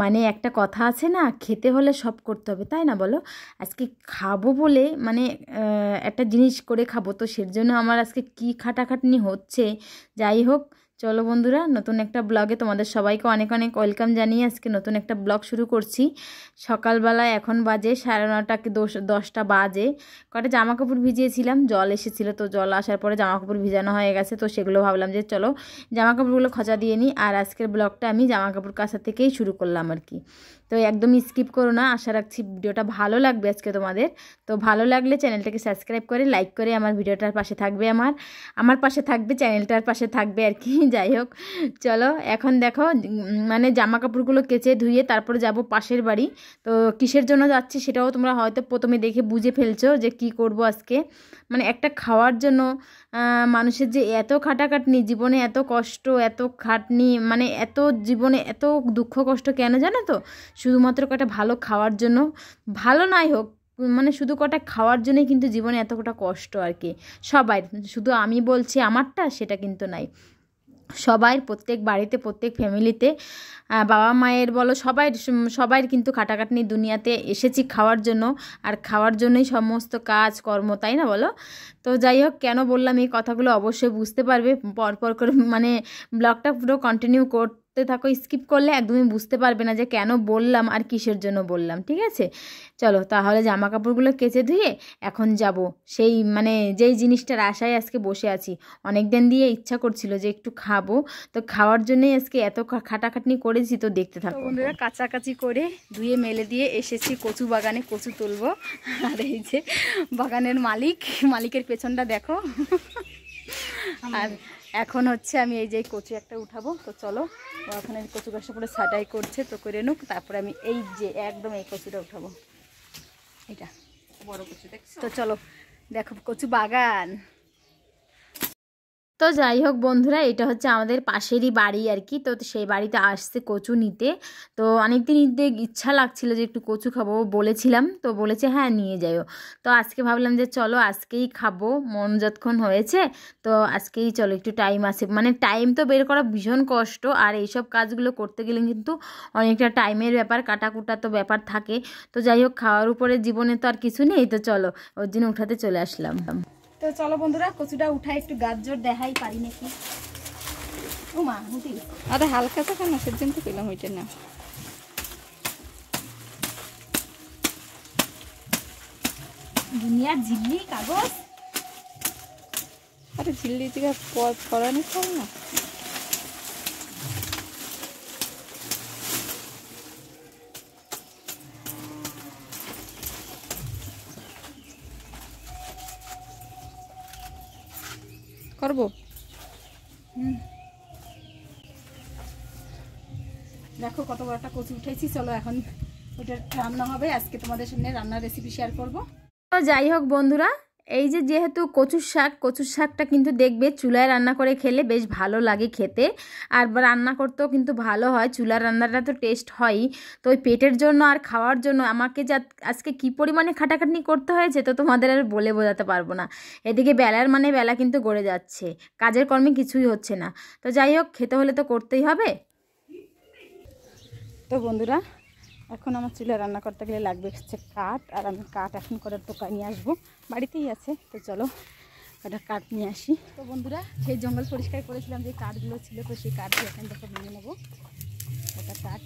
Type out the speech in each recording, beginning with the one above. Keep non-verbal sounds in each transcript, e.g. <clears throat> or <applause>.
মানে একটা কথা আছে না খেতে হলে সব করতে হবে তাই না বলো আজকে খাবো বলে মানে একটা জিনিস করে খাবো তো সেজন্য আমার আজকে কী খাটাখাটনি হচ্ছে যাই হোক চলো বন্ধুরা নতুন একটা ব্লগে তোমাদের সবাইকে অনেক অনেক ওয়েলকাম জানিয়ে আজকে নতুন একটা ব্লগ শুরু করছি সকালবেলা এখন বাজে সাড়ে নটা দশটা বাজে কটা জামাকাপড় ভিজিয়েছিলাম জল এসেছিলো তো জল আসার পরে জামাকাপড় ভিজানো হয়ে গেছে তো সেগুলো ভাবলাম যে চলো জামাকাপড়গুলো খচা দিয়ে নিই আর আজকের ব্লগটা আমি জামাকাপড় কাছা থেকেই শুরু করলাম আর কি তো একদম স্কিপ করো না আশা রাখছি ভিডিওটা ভালো লাগবে আজকে তোমাদের তো ভালো লাগলে চ্যানেলটাকে সাবস্ক্রাইব করে লাইক করে আমার ভিডিওটার পাশে থাকবে আমার আমার পাশে থাকবে চ্যানেলটার পাশে থাকবে আর কি যাই হোক চলো এখন দেখো মানে জামা কাপড়গুলো কেচে ধুয়ে তারপরে যাব পাশের বাড়ি তো কিসের জন্য যাচ্ছি সেটাও তোমরা হয়তো প্রথমে দেখে বুঝে ফেলছো যে কি করব আজকে মানে একটা খাওয়ার জন্য মানুষের যে এত খাটাখাটনি জীবনে এত কষ্ট এত খাটনি মানে এত জীবনে এত দুঃখ কষ্ট কেন জানো তো শুধুমাত্র কটা ভালো খাওয়ার জন্য ভালো নাই হোক মানে শুধু কটা খাওয়ার জন্যই কিন্তু জীবনে এত কটা কষ্ট আর কি সবাই শুধু আমি বলছি আমারটা সেটা কিন্তু নাই সবাই প্রত্যেক বাড়িতে প্রত্যেক ফ্যামিলিতে বাবা মায়ের বলো সবাই সবাই কিন্তু খাটাখাটনি দুনিয়াতে এসেছি খাওয়ার জন্য আর খাওয়ার জন্যই সমস্ত কাজ কর্ম তাই না বলো তো যাই হোক কেন বললাম এই কথাগুলো অবশ্যই বুঝতে পারবে পরপর করে মানে ব্লগটা পুরো কন্টিনিউ কর করতে থাকো স্কিপ করলে একদমই বুঝতে পারবে না যে কেন বললাম আর কিসের জন্য বললাম ঠিক আছে চলো তাহলে জামা কাপড়গুলো কেচে ধুয়ে এখন যাব সেই মানে যেই জিনিসটার আশায় আজকে বসে আছি অনেক দিন দিয়ে ইচ্ছা করছিল যে একটু খাবো তো খাওয়ার জন্যই আজকে এত খাটাখাটনি করেছি তো দেখতে থাকো বন্ধুরা কাছাকাছি করে ধুয়ে মেলে দিয়ে এসেছি কচু বাগানে কচু তুলবো আর এই যে বাগানের মালিক মালিকের পেছনটা দেখো আর এখন হচ্ছে আমি এই যে কচু একটা উঠাবো তো চলো ওখানে কচু গাছটা পরে ছাটাই করছে তো করে নুক তারপরে আমি এই যে একদম এই কচুটা উঠাবো এটা বড় কচু তো চলো দেখো কচু বাগান তো যাই হোক বন্ধুরা এটা হচ্ছে আমাদের পাশেরই বাড়ি আর কি তো সেই বাড়িতে আসছে কচু নিতে তো অনেকদিন নিতে ইচ্ছা লাগছিল যে একটু কচু খাবো বলেছিলাম তো বলেছে হ্যাঁ নিয়ে যাইও তো আজকে ভাবলাম যে চলো আজকেই খাবো মন যতক্ষণ হয়েছে তো আজকেই চলো একটু টাইম আছে মানে টাইম তো বের করা ভীষণ কষ্ট আর এইসব কাজগুলো করতে গেলে কিন্তু অনেকটা টাইমের ব্যাপার কাটাকুটা তো ব্যাপার থাকে তো যাই হোক খাওয়ার উপরে জীবনে তো আর কিছু নেই তো চলো ওর জন্য উঠাতে চলে আসলাম তো চলো বন্ধুরা কচুটা উঠাই একটু গাজর দেখাই পারি নাকি হুটি আরে হালকা থাকা না সেদিন তো পেলাম ওইটা না দুনিয়ার ঝিল্লি কাগজ আরে ঝিল্লি থেকে পড়ানি খাও না করব দেখো কত বড়টা কচু উঠেছি চলো এখন ওইটা রান্না হবে আজকে তোমাদের সামনে রান্নার রেসিপি শেয়ার করব যাই হোক বন্ধুরা এই যে যেহেতু কচুর শাক কচুর শাকটা কিন্তু দেখবে চুলায় রান্না করে খেলে বেশ ভালো লাগে খেতে আর রান্না করতেও কিন্তু ভালো হয় চুলার রান্নাটা তো টেস্ট হয়ই তো ওই পেটের জন্য আর খাওয়ার জন্য আমাকে যা আজকে কি পরিমাণে খাটাখাটনি করতে হয়েছে তো তোমাদের আর বলে বোঝাতে পারবো না এদিকে বেলার মানে বেলা কিন্তু গড়ে যাচ্ছে কাজের কর্মে কিছুই হচ্ছে না তো যাই হোক খেতে হলে তো করতেই হবে তো বন্ধুরা এখন আমার চুলা রান্না করতে গেলে লাগবে হচ্ছে কাঠ আর আমি কাঠ এখন করার দোকানে নিয়ে আসবো বাড়িতেই আছে তো চলো একটা কাঠ নিয়ে আসি তো বন্ধুরা সেই জঙ্গল পরিষ্কার করেছিলাম যে কাঠগুলো ছিল তো সেই কাঠ এখন দেখো নিয়ে নেবো একটা কাঠ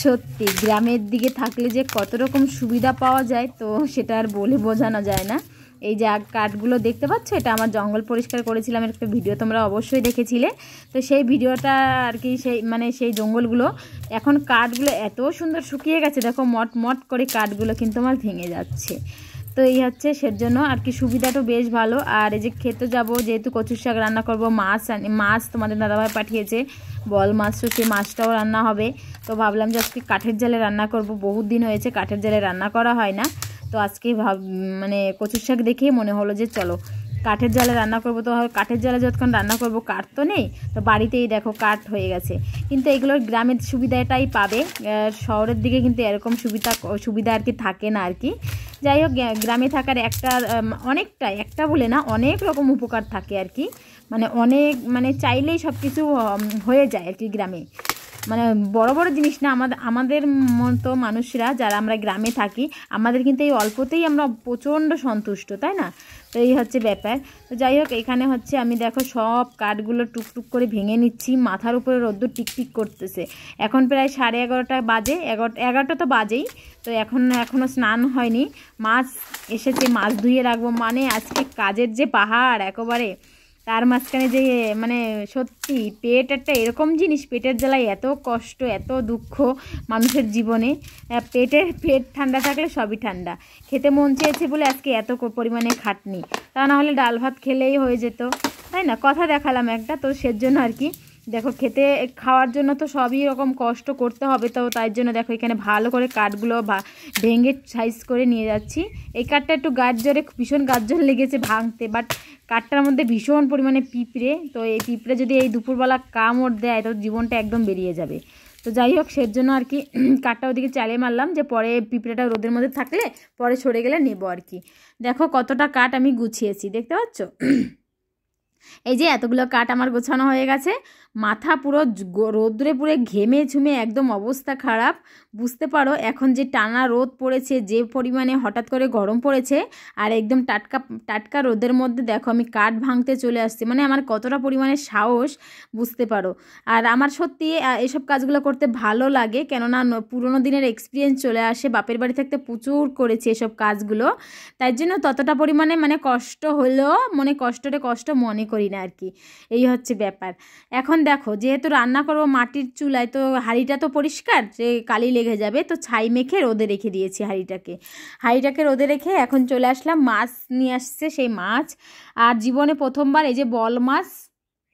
সত্যি গ্রামের দিকে থাকলে যে কত রকম সুবিধা পাওয়া যায় তো সেটা আর বলে বোঝানো যায় না এই যে কাঠগুলো দেখতে পাচ্ছ এটা আমার জঙ্গল পরিষ্কার করেছিলাম একটা ভিডিও তোমরা অবশ্যই দেখেছিলে তো সেই ভিডিওটা আর কি সেই মানে সেই জঙ্গলগুলো এখন কাঠগুলো এত সুন্দর শুকিয়ে গেছে দেখো মট মট করে কাঠগুলো কিন্তু আমার ভেঙে যাচ্ছে তো এই হচ্ছে সের জন্য আর কি সুবিধাটা বেশ ভালো আর এই যে খেতে যাব যেহেতু কচুর শাক রান্না করব মাছ মাছ তোমাদের দাদাভাই পাঠিয়েছে বল মাছ তো সেই মাছটাও রান্না হবে তো ভাবলাম যে আজকে কাঠের জালে রান্না করব বহুত দিন হয়েছে কাঠের জালে রান্না করা হয় না তো আজকে ভাব মানে কচুর শাক দেখেই মনে হলো যে চলো কাঠের জালে রান্না করবো তো কাঠের জালে যতক্ষণ রান্না করব কাঠ তো নেই তো বাড়িতেই দেখো কাঠ হয়ে গেছে কিন্তু এগুলোর গ্রামের সুবিধাটাই পাবে শহরের দিকে কিন্তু এরকম সুবিধা সুবিধা আর কি থাকে না আর কি যাই হোক গ্রামে থাকার একটা অনেকটা একটা বলে না অনেক রকম উপকার থাকে আর কি মানে অনেক মানে চাইলেই সব কিছু হয়ে যায় আর কি গ্রামে মানে বড় বড় জিনিস না আমাদের আমাদের মতো মানুষরা যারা আমরা গ্রামে থাকি আমাদের কিন্তু এই অল্পতেই আমরা প্রচণ্ড সন্তুষ্ট তাই না তো এই হচ্ছে ব্যাপার তো যাই হোক এখানে হচ্ছে আমি দেখো সব কাঠগুলো টুকটুক করে ভেঙে নিচ্ছি মাথার উপরে রোদ্দুর টিকটিক করতেছে এখন প্রায় সাড়ে এগারোটা বাজে এগারোটা এগারোটা তো বাজেই তো এখন এখনও স্নান হয়নি মাছ এসেছে মাছ ধুয়ে রাখবো মানে আজকে কাজের যে পাহাড় একেবারে তার মাঝখানে যে মানে সত্যি পেট একটা এরকম জিনিস পেটের জ্বালায় এত কষ্ট এত দুঃখ মানুষের জীবনে পেটের পেট ঠান্ডা থাকলে সবই ঠান্ডা খেতে মন চেয়েছে বলে আজকে এত পরিমাণে খাটনি তা না হলে ডাল ভাত খেলেই হয়ে যেত তাই না কথা দেখালাম একটা তো সেজন্য আর কি দেখো খেতে খাওয়ার জন্য তো সবই রকম কষ্ট করতে হবে তো তাই জন্য দেখো এখানে ভালো করে কাঠগুলো ভেঙে সাইজ করে নিয়ে যাচ্ছি এই কাঠটা একটু গাজরে ভীষণ গাজর লেগেছে ভাঙতে বাট কাঠটার মধ্যে ভীষণ পরিমাণে পিঁপড়ে তো এই পিঁপড়ে যদি এই দুপুরবেলা কামড় দেয় তো জীবনটা একদম বেরিয়ে যাবে তো যাই হোক সের জন্য আর কি <clears throat> কাঠটা ওদিকে চালিয়ে মারলাম যে পরে পিঁপড়েটা রোদের মধ্যে থাকলে পরে সরে গেলে নেব আর কি দেখো কতটা কাঠ আমি গুছিয়েছি দেখতে পাচ্ছ <clears throat> এই যে এতগুলো কাঠ আমার গোছানো হয়ে গেছে মাথা পুরো রোদ্রে পুরে ঘেমে ঝুমে একদম অবস্থা খারাপ বুঝতে পারো এখন যে টানা রোদ পড়েছে যে পরিমাণে হঠাৎ করে গরম পড়েছে আর একদম টাটকা টাটকা রোদের মধ্যে দেখো আমি কাঠ ভাঙতে চলে আসছি মানে আমার কতটা পরিমাণে সাহস বুঝতে পারো আর আমার সত্যি এসব কাজগুলো করতে ভালো লাগে কেননা পুরোনো দিনের এক্সপিরিয়েন্স চলে আসে বাপের বাড়ি থাকতে প্রচুর করেছে এসব কাজগুলো তাই জন্য ততটা পরিমাণে মানে কষ্ট হলেও মানে কষ্টটা কষ্ট মনে করি না আর কি এই হচ্ছে ব্যাপার এখন এখন দেখো যেহেতু রান্না করবো মাটির চুলায় তো হাঁড়িটা তো পরিষ্কার যে কালি লেগে যাবে তো ছাই মেখে রোদে রেখে দিয়েছি হাঁড়িটাকে হাঁড়িটাকে রোদে রেখে এখন চলে আসলাম মাছ নিয়ে আসছে সেই মাছ আর জীবনে প্রথমবার এই যে বল মাছ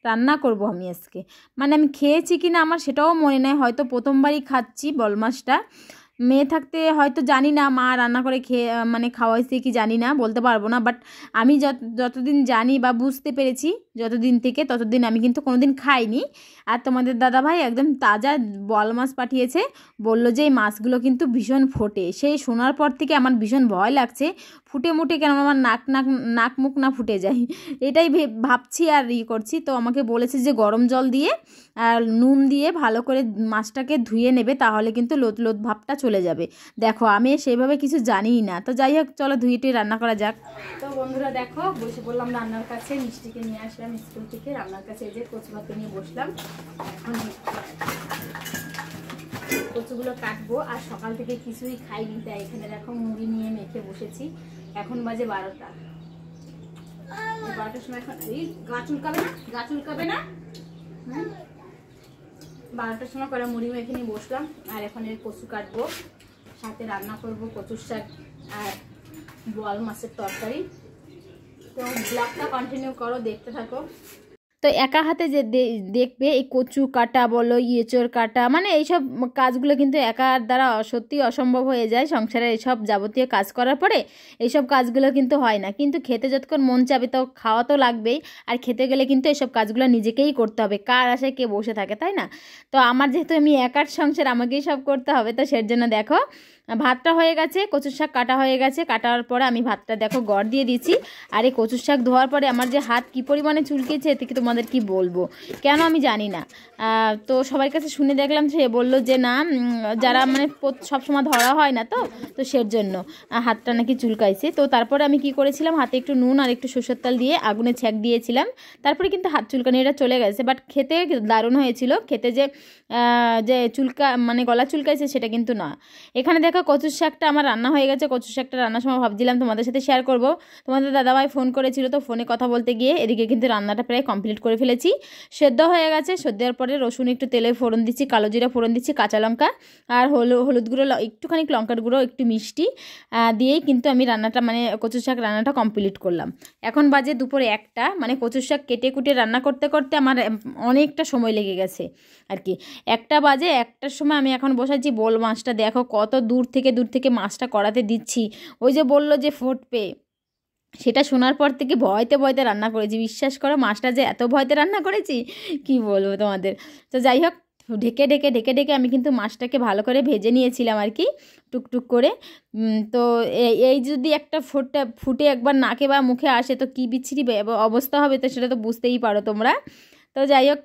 রান্না করব আমি আজকে মানে আমি খেয়েছি কি না আমার সেটাও মনে নেয় হয়তো প্রথমবারই খাচ্ছি বল মাছটা মেয়ে থাকতে হয়তো জানি না মা রান্না করে খেয়ে মানে খাওয়াইছে কি জানি না বলতে পারবো না বাট আমি যতদিন জানি বা বুঝতে পেরেছি যতদিন থেকে ততদিন আমি কিন্তু কোনো দিন খাইনি আর তোমাদের দাদাভাই একদম তাজা বল মাছ পাঠিয়েছে বলল যে এই মাছগুলো কিন্তু ভীষণ ফোটে সেই শোনার পর থেকে আমার ভীষণ ভয় লাগছে ফুটে মুটে কেন আমার নাক নাক নাক মুখ না ফুটে যায় এটাই ভাবছি আর ই করছি তো আমাকে বলেছে যে গরম জল দিয়ে আর নুন দিয়ে ভালো করে মাছটাকে ধুয়ে নেবে তাহলে কিন্তু লোত লোত ভাবটা চলে যাবে দেখো আমি সেইভাবে কিছু জানিই না তো যাই হোক চলো ধুয়ে টুয়ে রান্না করা যাক তো বন্ধুরা দেখো বসে বললাম রান্নার কাছে মিষ্টিকে নিয়ে আসবে আসলাম স্কুল থেকে রান্নার কাছে যে কচু পাতা নিয়ে বসলাম এখন কচুগুলো কাটবো আর সকাল থেকে কিছুই খাইনি তাই এখানে দেখো মুড়ি নিয়ে মেখে বসেছি এখন বাজে বারোটা বারোটার সময় এখন এই গাছুল কাবে না গাছুল কাবে না বারোটার সময় করে মুড়ি মেখে নিয়ে বসলাম আর এখন এর কচু কাটবো সাথে রান্না করব কচুর শাক আর বল মাছের তরকারি তো কন্টিনিউ করো দেখতে থাকো তো একা হাতে যে দেখবে এই কচু কাটা বলো ইয়েচোর কাটা মানে এইসব কাজগুলো কিন্তু একার দ্বারা সত্যি অসম্ভব হয়ে যায় সংসারের এইসব যাবতীয় কাজ করার পরে এইসব কাজগুলো কিন্তু হয় না কিন্তু খেতে যতক্ষণ মন চাবে তো খাওয়া তো লাগবেই আর খেতে গেলে কিন্তু এইসব কাজগুলো নিজেকেই করতে হবে কার আসে কে বসে থাকে তাই না তো আমার যেহেতু আমি একার সংসার আমাকেই সব করতে হবে তো সের জন্য দেখো ভাতটা হয়ে গেছে কচুর শাক কাটা হয়ে গেছে কাটার পরে আমি ভাতটা দেখো গড় দিয়ে দিয়েছি আর এই কচুর শাক ধোয়ার পরে আমার যে হাত কি পরিমাণে চুলকেছে এতে কি তোমাদের কি বলবো কেন আমি জানি না তো সবার কাছে শুনে দেখলাম সে বললো যে না যারা মানে সবসময় ধরা হয় না তো তো সের জন্য হাতটা নাকি চুলকাইছে তো তারপরে আমি কি করেছিলাম হাতে একটু নুন আর একটু সরষের তাল দিয়ে আগুনে ছেঁক দিয়েছিলাম তারপরে কিন্তু হাত চুলকানি এটা চলে গেছে বাট খেতে দারুণ হয়েছিল খেতে যে যে চুলকা মানে গলা চুলকাইছে সেটা কিন্তু না এখানে দেখ দেখো কচু শাকটা আমার রান্না হয়ে গেছে কচু শাকটা রান্নার সময় ভাবছিলাম তোমাদের সাথে শেয়ার করব তোমাদের দাদাভাই ফোন করেছিল তো ফোনে কথা বলতে গিয়ে এদিকে কিন্তু রান্নাটা প্রায় কমপ্লিট করে ফেলেছি সেদ্ধ হয়ে গেছে সেদ্ধের পরে রসুন একটু তেলে ফোড়ন দিচ্ছি কালো জিরা ফোড়ন দিচ্ছি কাঁচা লঙ্কা আর হলুদ গুঁড়ো একটুখানি লঙ্কার গুঁড়ো একটু মিষ্টি দিয়েই কিন্তু আমি রান্নাটা মানে কচু শাক রান্নাটা কমপ্লিট করলাম এখন বাজে দুপুরে একটা মানে কচুর শাক কেটে কুটে রান্না করতে করতে আমার অনেকটা সময় লেগে গেছে আর কি একটা বাজে একটার সময় আমি এখন বসাচ্ছি বোল মাছটা দেখো কত দূর দূর থেকে দূর থেকে মাছটা করাতে দিচ্ছি ওই যে বলল যে ফোটপে সেটা শোনার পর থেকে ভয়তে ভয়তে রান্না করেছি বিশ্বাস করো মাছটা যে এত ভয়তে রান্না করেছি কি বলবো তোমাদের তো যাই হোক ঢেকে ঢেকে ঢেকে ঢেকে আমি কিন্তু মাছটাকে ভালো করে ভেজে নিয়েছিলাম আর কি টুকটুক করে তো এই যদি একটা ফুটটা ফুটে একবার নাকে বা মুখে আসে তো কী বিচ্ছিরি অবস্থা হবে তো সেটা তো বুঝতেই পারো তোমরা তো যাই হোক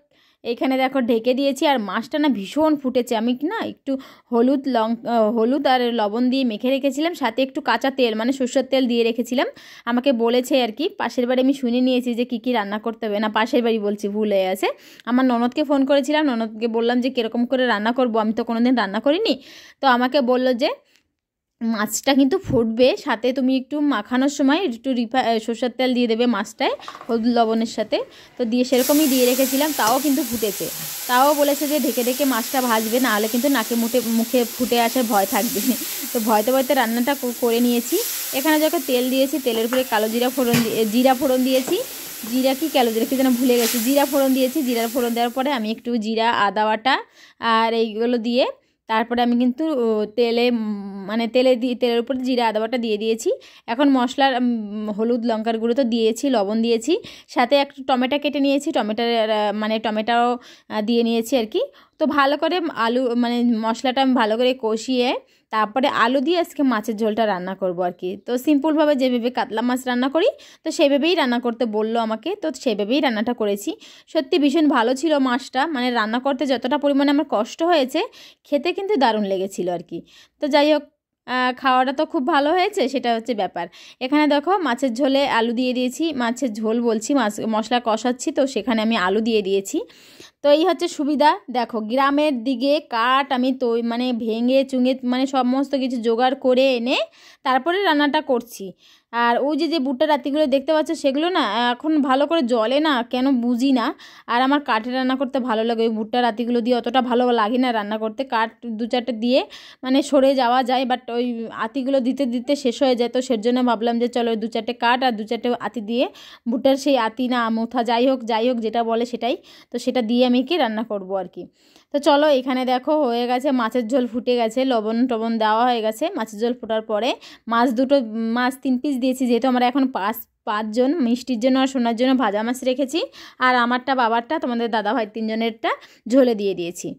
এখানে দেখো ঢেকে দিয়েছি আর মাছটা না ভীষণ ফুটেছে আমি না একটু হলুদ লং হলুদ আর লবণ দিয়ে মেখে রেখেছিলাম সাথে একটু কাঁচা তেল মানে সর্ষের তেল দিয়ে রেখেছিলাম আমাকে বলেছে আর কি পাশের বাড়ি আমি শুনে নিয়েছি যে কি কি রান্না করতে হবে না পাশের বাড়ি বলছি ভুল হয়ে আছে আমার ননদকে ফোন করেছিলাম ননদকে বললাম যে কীরকম করে রান্না করব আমি তো কোনোদিন রান্না করিনি তো আমাকে বললো যে মাছটা কিন্তু ফুটবে সাথে তুমি একটু মাখানোর সময় একটু রিফা সর্ষার তেল দিয়ে দেবে মাছটায় হলুদ লবণের সাথে তো দিয়ে সেরকমই দিয়ে রেখেছিলাম তাও কিন্তু ফুটেছে তাও বলেছে যে ঢেকে ঢেকে মাছটা ভাজবে নাহলে কিন্তু নাকে মুঠে মুখে ফুটে আসার ভয় থাকবে তো ভয়তে ভয়তে রান্নাটা করে নিয়েছি এখানে যখন তেল দিয়েছি তেলের উপরে কালো জিরা ফোড়ন জিরা ফোড়ন দিয়েছি জিরা কি কালো জিরা কি যেন ভুলে গেছি জিরা ফোড়ন দিয়েছি জিরা ফোড়ন দেওয়ার পরে আমি একটু জিরা আদা বাটা আর এইগুলো দিয়ে তারপরে আমি কিন্তু তেলে মানে তেলে দিয়ে তেলের উপর জিরা আদা বাটা দিয়ে দিয়েছি এখন মশলার হলুদ লঙ্কার গুঁড়ো তো দিয়েছি লবণ দিয়েছি সাথে একটু টমেটো কেটে নিয়েছি টমেটোর মানে টমেটো দিয়ে নিয়েছি আর কি তো ভালো করে আলু মানে মশলাটা আমি ভালো করে কষিয়ে তারপরে আলু দিয়ে আজকে মাছের ঝোলটা রান্না করব আর কি তো সিম্পলভাবে যেভাবে কাতলা মাছ রান্না করি তো সেভাবেই রান্না করতে বলল আমাকে তো সেভাবেই রান্নাটা করেছি সত্যি ভীষণ ভালো ছিল মাছটা মানে রান্না করতে যতটা পরিমাণে আমার কষ্ট হয়েছে খেতে কিন্তু দারুণ লেগেছিল আর কি তো যাই হোক খাওয়াটা তো খুব ভালো হয়েছে সেটা হচ্ছে ব্যাপার এখানে দেখো মাছের ঝোলে আলু দিয়ে দিয়েছি মাছের ঝোল বলছি মাছ মশলা কষাচ্ছি তো সেখানে আমি আলু দিয়ে দিয়েছি তো এই হচ্ছে সুবিধা দেখো গ্রামের দিকে কাঠ আমি তো মানে ভেঙে চুঙে মানে সমস্ত কিছু জোগাড় করে এনে তারপরে রান্নাটা করছি আর ওই যে যে বুটটা রাতিগুলো দেখতে পাচ্ছ সেগুলো না এখন ভালো করে জলে না কেন বুঝি না আর আমার কাঠে রান্না করতে ভালো লাগে ওই বুটটা রাতিগুলো দিয়ে অতটা ভালো লাগে না রান্না করতে কাঠ দু চারটে দিয়ে মানে সরে যাওয়া যায় বাট ওই আতিগুলো দিতে দিতে শেষ হয়ে যায় তো সের জন্য ভাবলাম যে চলো দু চারটে কাঠ আর দু চারটে আতি দিয়ে বুটার সেই আতি না মোথা যাই হোক যাই হোক যেটা বলে সেটাই তো সেটা দিয়ে কি রান্না করব আর কি তো চলো এখানে দেখো হয়ে গেছে মাছের ঝোল ফুটে গেছে লবণ টবণ দেওয়া হয়ে গেছে মাছের ঝোল ফোটার পরে মাছ দুটো মাছ তিন পিস দিয়েছি যেহেতু আমরা এখন পাঁচ পাঁচজন মিষ্টির জন্য আর সোনার জন্য ভাজা মাছ রেখেছি আর আমারটা বাবারটা তোমাদের দাদা ভাই তিনজনেরটা ঝোলে দিয়ে দিয়েছি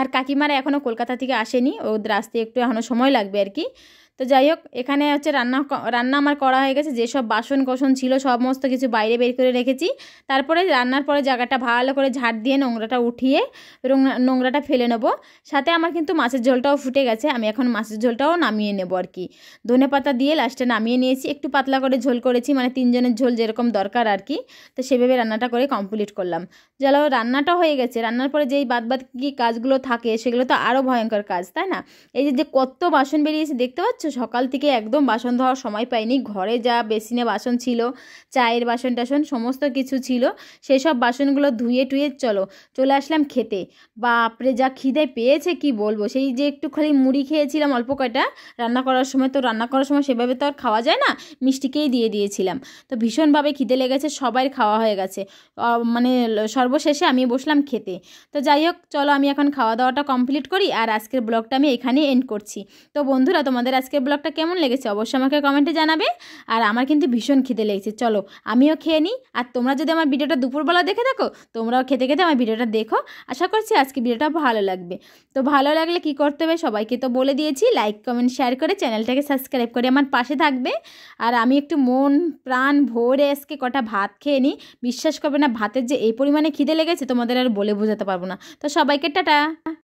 আর কাকিমারা এখনও কলকাতা থেকে আসেনি ওদের আসতে একটু এখনও সময় লাগবে আর কি তো যাই হোক এখানে হচ্ছে রান্না রান্না আমার করা হয়ে গেছে যেসব বাসন কোসন ছিল সমস্ত কিছু বাইরে বের করে রেখেছি তারপরে রান্নার পরে জায়গাটা ভালো করে ঝাড় দিয়ে নোংরাটা উঠিয়ে নোংরাটা ফেলে নেবো সাথে আমার কিন্তু মাছের ঝোলটাও ফুটে গেছে আমি এখন মাছের ঝোলটাও নামিয়ে নেব আর কি ধনে পাতা দিয়ে লাস্টে নামিয়ে নিয়েছি একটু পাতলা করে ঝোল করেছি মানে তিনজনের ঝোল যেরকম দরকার আর কি তো সেভাবে রান্নাটা করে কমপ্লিট করলাম চলো রান্নাটা হয়ে গেছে রান্নার পরে যেই বাদ বাদ কি কাজগুলো থাকে সেগুলো তো আরও ভয়ঙ্কর কাজ তাই না এই যে কত বাসন বেরিয়েছে দেখতে পাচ্ছ হচ্ছে সকাল থেকে একদম বাসন ধোয়ার সময় পাইনি ঘরে যা বেসিনে বাসন ছিল চায়ের বাসন টাসন সমস্ত কিছু ছিল সেসব বাসনগুলো ধুয়ে টুয়ে চলো চলে আসলাম খেতে বাপরে যা খিদে পেয়েছে কি বলবো সেই যে একটু খালি মুড়ি খেয়েছিলাম অল্প কয়টা রান্না করার সময় তো রান্না করার সময় সেভাবে তো আর খাওয়া যায় না মিষ্টিকেই দিয়ে দিয়েছিলাম তো ভীষণভাবে খিদে লেগেছে সবাই খাওয়া হয়ে গেছে মানে সর্বশেষে আমি বসলাম খেতে তো যাই হোক চলো আমি এখন খাওয়া দাওয়াটা কমপ্লিট করি আর আজকের ব্লগটা আমি এখানে এন্ড করছি তো বন্ধুরা তোমাদের আজকে আজকের ব্লগটা কেমন লেগেছে অবশ্যই আমাকে কমেন্টে জানাবে আর আমার কিন্তু ভীষণ খিদে লেগেছে চলো আমিও খেয়ে নিই আর তোমরা যদি আমার ভিডিওটা দুপুরবেলা দেখে থাকো তোমরাও খেতে খেতে আমার ভিডিওটা দেখো আশা করছি আজকে ভিডিওটা ভালো লাগবে তো ভালো লাগলে কি করতে হবে সবাইকে তো বলে দিয়েছি লাইক কমেন্ট শেয়ার করে চ্যানেলটাকে সাবস্ক্রাইব করে আমার পাশে থাকবে আর আমি একটু মন প্রাণ ভোরে আজকে কটা ভাত খেয়ে নিই বিশ্বাস করবে না ভাতের যে এই পরিমাণে খিদে লেগেছে তোমাদের আর বলে বোঝাতে পারবো না তো সবাইকে টাটা